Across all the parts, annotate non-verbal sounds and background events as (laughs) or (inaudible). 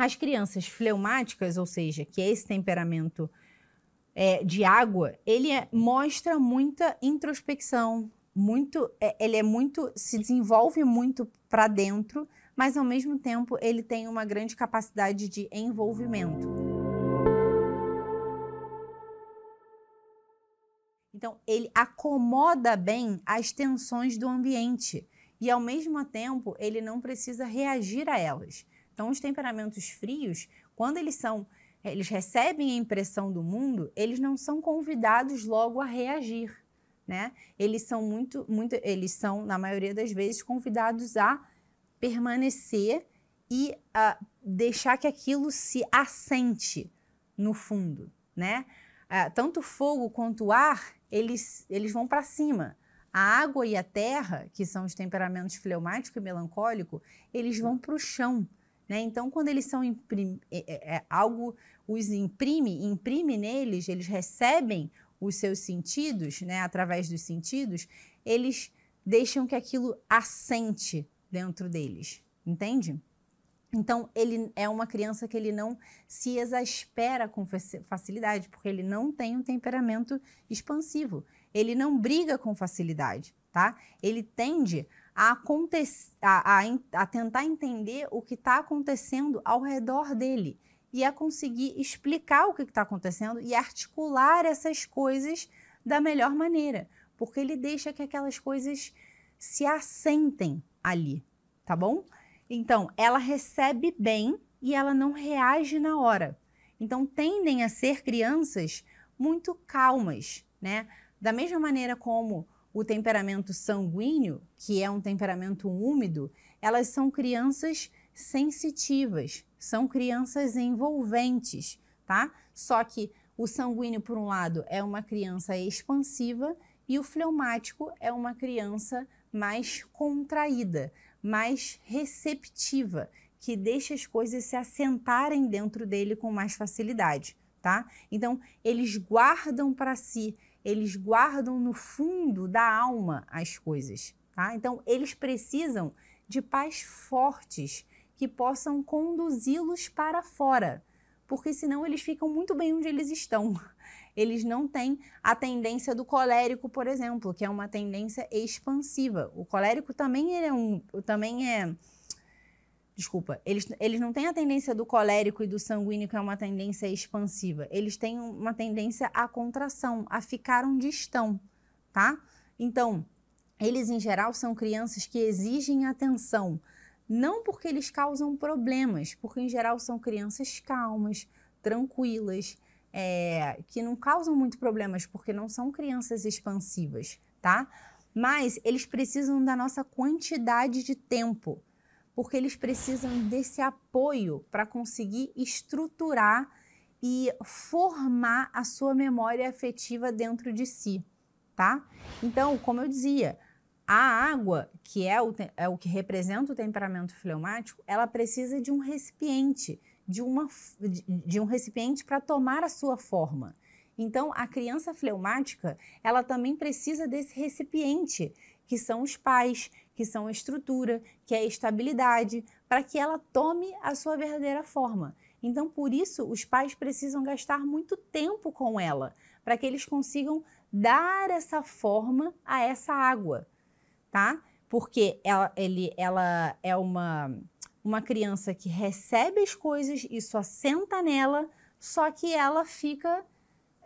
As crianças fleumáticas, ou seja, que é esse temperamento é, de água, ele é, mostra muita introspecção, muito, é, ele é muito, se desenvolve muito para dentro, mas ao mesmo tempo ele tem uma grande capacidade de envolvimento. Então, ele acomoda bem as tensões do ambiente e, ao mesmo tempo, ele não precisa reagir a elas. Então, os temperamentos frios, quando eles são eles recebem a impressão do mundo, eles não são convidados logo a reagir, né? Eles são muito, muito, eles são na maioria das vezes convidados a permanecer e a deixar que aquilo se assente no fundo, né? Ah, tanto o fogo quanto o ar, eles, eles vão para cima. A água e a terra, que são os temperamentos fleumático e melancólico, eles vão para o chão né? Então, quando eles são imprim... É, é, é, algo os imprime, imprime neles, eles recebem os seus sentidos, né? através dos sentidos, eles deixam que aquilo assente dentro deles, entende? Então, ele é uma criança que ele não se exaspera com facilidade, porque ele não tem um temperamento expansivo. Ele não briga com facilidade, tá? Ele tende a, a, a, a tentar entender o que está acontecendo ao redor dele e a conseguir explicar o que está acontecendo e articular essas coisas da melhor maneira, porque ele deixa que aquelas coisas se assentem ali, tá bom? Então, ela recebe bem e ela não reage na hora. Então, tendem a ser crianças muito calmas, né? Da mesma maneira como o temperamento sanguíneo, que é um temperamento úmido, elas são crianças sensitivas, são crianças envolventes, tá? Só que o sanguíneo, por um lado, é uma criança expansiva e o fleumático é uma criança mais contraída, mais receptiva, que deixa as coisas se assentarem dentro dele com mais facilidade, tá? Então, eles guardam para si eles guardam no fundo da alma as coisas. Tá? Então, eles precisam de pais fortes que possam conduzi-los para fora, porque senão eles ficam muito bem onde eles estão. (laughs) Eles não têm a tendência do colérico, por exemplo, que é uma tendência expansiva. O colérico também é um, também é Desculpa, eles, eles não têm a tendência do colérico e do sanguíneo, que é uma tendência expansiva. Eles têm uma tendência à contração, a ficar onde estão, tá? Então, eles em geral são crianças que exigem atenção, não porque eles causam problemas, porque em geral são crianças calmas, tranquilas, é, que não causam muito problemas, porque não são crianças expansivas, tá? Mas eles precisam da nossa quantidade de tempo porque eles precisam desse apoio para conseguir estruturar e formar a sua memória afetiva dentro de si, tá? Então, como eu dizia, a água, que é o, é o que representa o temperamento fleumático, ela precisa de um recipiente, de, uma, de, de um recipiente para tomar a sua forma. Então, a criança fleumática, ela também precisa desse recipiente que são os pais, que são a estrutura, que é a estabilidade, para que ela tome a sua verdadeira forma. Então, por isso, os pais precisam gastar muito tempo com ela, para que eles consigam dar essa forma a essa água, tá? Porque ela, ele, ela é uma, uma criança que recebe as coisas e só senta nela, só que ela fica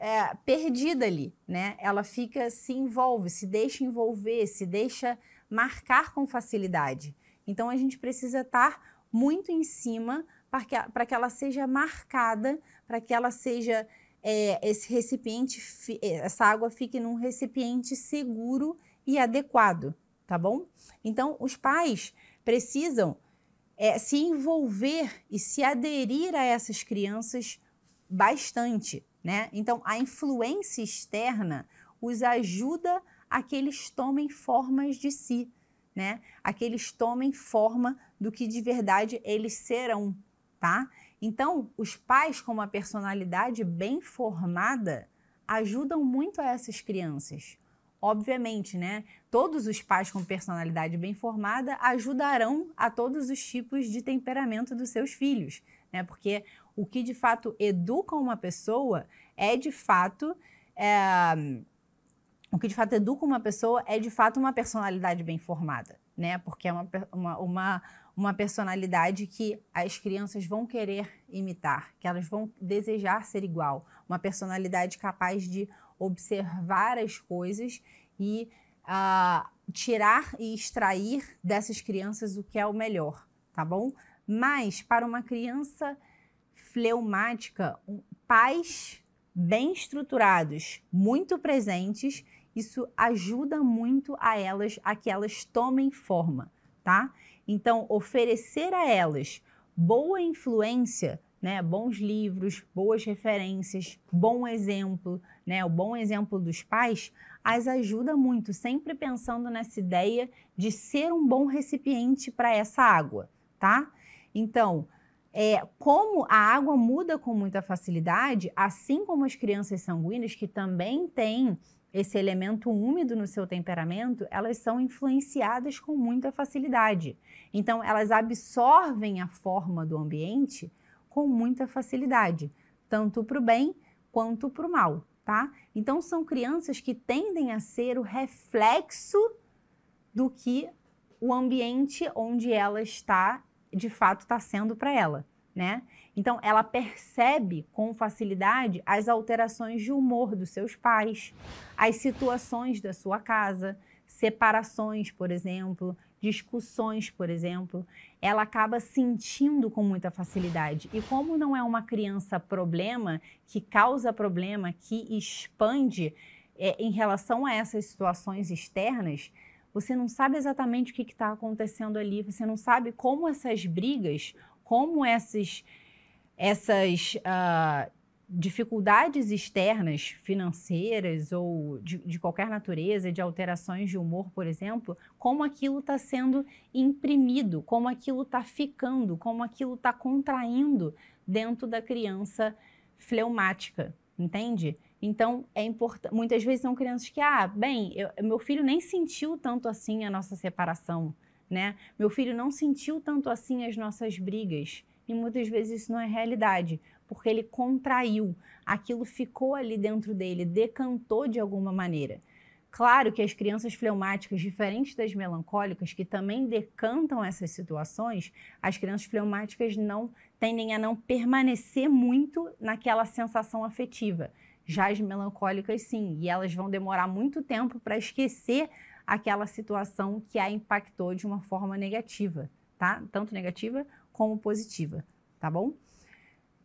é, perdida ali, né? Ela fica, se envolve, se deixa envolver, se deixa marcar com facilidade. Então a gente precisa estar muito em cima para que, para que ela seja marcada, para que ela seja é, esse recipiente, é, essa água fique num recipiente seguro e adequado, tá bom? Então os pais precisam é, se envolver e se aderir a essas crianças bastante, né? Então, a influência externa os ajuda a que eles tomem formas de si, né? A que eles tomem forma do que de verdade eles serão, tá? Então, os pais com uma personalidade bem formada ajudam muito a essas crianças, Obviamente, né? Todos os pais com personalidade bem formada ajudarão a todos os tipos de temperamento dos seus filhos, né? Porque o que de fato educa uma pessoa é de fato. É... o que de fato educa uma pessoa é de fato uma personalidade bem formada, né? Porque é uma, uma, uma uma personalidade que as crianças vão querer imitar, que elas vão desejar ser igual, uma personalidade capaz de observar as coisas e uh, tirar e extrair dessas crianças o que é o melhor, tá bom? Mas para uma criança fleumática, pais bem estruturados, muito presentes, isso ajuda muito a elas a que elas tomem forma tá? Então, oferecer a elas boa influência, né, bons livros, boas referências, bom exemplo, né, o bom exemplo dos pais, as ajuda muito, sempre pensando nessa ideia de ser um bom recipiente para essa água, tá? Então, é, como a água muda com muita facilidade, assim como as crianças sanguíneas que também têm esse elemento úmido no seu temperamento, elas são influenciadas com muita facilidade. Então, elas absorvem a forma do ambiente com muita facilidade, tanto para o bem quanto para o mal, tá? Então, são crianças que tendem a ser o reflexo do que o ambiente onde ela está, de fato, está sendo para ela, né? Então, ela percebe com facilidade as alterações de humor dos seus pais, as situações da sua casa, separações, por exemplo, discussões, por exemplo. Ela acaba sentindo com muita facilidade. E como não é uma criança problema, que causa problema, que expande é, em relação a essas situações externas, você não sabe exatamente o que está acontecendo ali, você não sabe como essas brigas, como esses essas uh, dificuldades externas, financeiras ou de, de, qualquer natureza, de alterações de humor, por exemplo, como aquilo está sendo imprimido, como aquilo está ficando, como aquilo está contraindo dentro da criança fleumática, entende? Então, é importante. Muitas vezes são crianças que, ah, bem, eu, meu filho nem sentiu tanto assim a nossa separação, né? Meu filho não sentiu tanto assim as nossas brigas e muitas vezes isso não é realidade, porque ele contraiu, aquilo ficou ali dentro dele, decantou de alguma maneira. Claro que as crianças fleumáticas, diferente das melancólicas, que também decantam essas situações, as crianças fleumáticas não tendem a não permanecer muito naquela sensação afetiva. Já as melancólicas, sim, e elas vão demorar muito tempo para esquecer aquela situação que a impactou de uma forma negativa, tá? Tanto negativa como positiva, tá bom?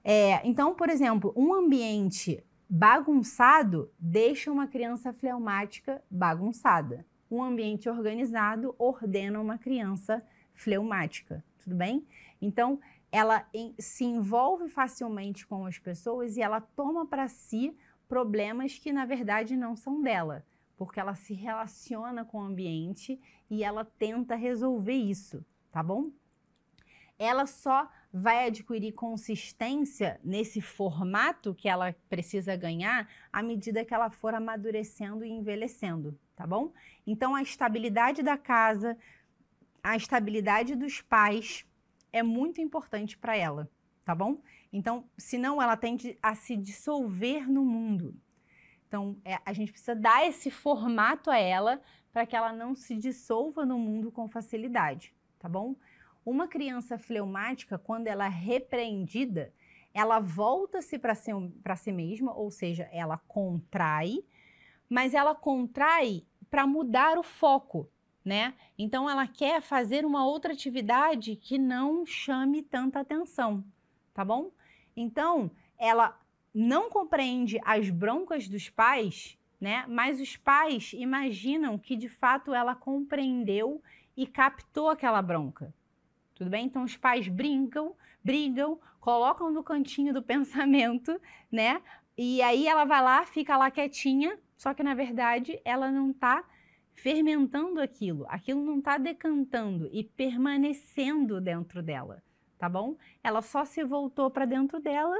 É, então, por exemplo, um ambiente bagunçado deixa uma criança fleumática bagunçada. Um ambiente organizado ordena uma criança fleumática, tudo bem? Então, ela se envolve facilmente com as pessoas e ela toma para si problemas que na verdade não são dela, porque ela se relaciona com o ambiente e ela tenta resolver isso, tá bom? ela só vai adquirir consistência nesse formato que ela precisa ganhar à medida que ela for amadurecendo e envelhecendo, tá bom? Então a estabilidade da casa, a estabilidade dos pais é muito importante para ela, tá bom? Então, senão ela tende a se dissolver no mundo. Então, é, a gente precisa dar esse formato a ela para que ela não se dissolva no mundo com facilidade, tá bom? Uma criança fleumática, quando ela é repreendida, ela volta-se para si, si mesma, ou seja, ela contrai, mas ela contrai para mudar o foco, né? Então ela quer fazer uma outra atividade que não chame tanta atenção, tá bom? Então, ela não compreende as broncas dos pais, né? Mas os pais imaginam que de fato ela compreendeu e captou aquela bronca. Tudo bem? Então os pais brincam, brigam, colocam no cantinho do (laughs) pensamento, né? E aí ela vai lá, fica lá quietinha, só que na verdade ela não está fermentando aquilo, aquilo não está decantando e permanecendo dentro dela, tá bom? Ela só se voltou para dentro dela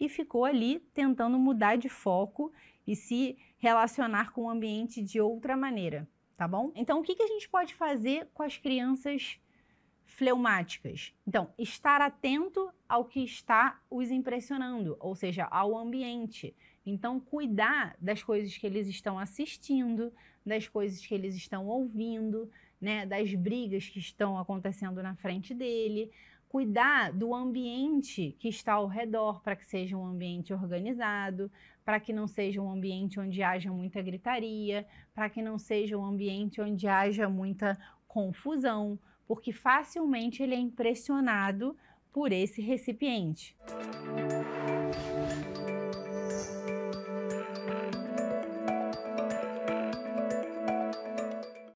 e ficou ali tentando mudar de foco e se relacionar com o ambiente de outra maneira, tá bom? Então, o que, que a gente pode fazer com as crianças fleumáticas. Então, estar atento ao que está os impressionando, ou seja, ao ambiente. Então, cuidar das coisas que eles estão assistindo, das coisas que eles estão ouvindo, né, das brigas que estão acontecendo na frente dele, cuidar do ambiente que está ao redor para que seja um ambiente organizado, para que não seja um ambiente onde haja muita gritaria, para que não seja um ambiente onde haja muita confusão, porque facilmente ele é impressionado por esse recipiente. Música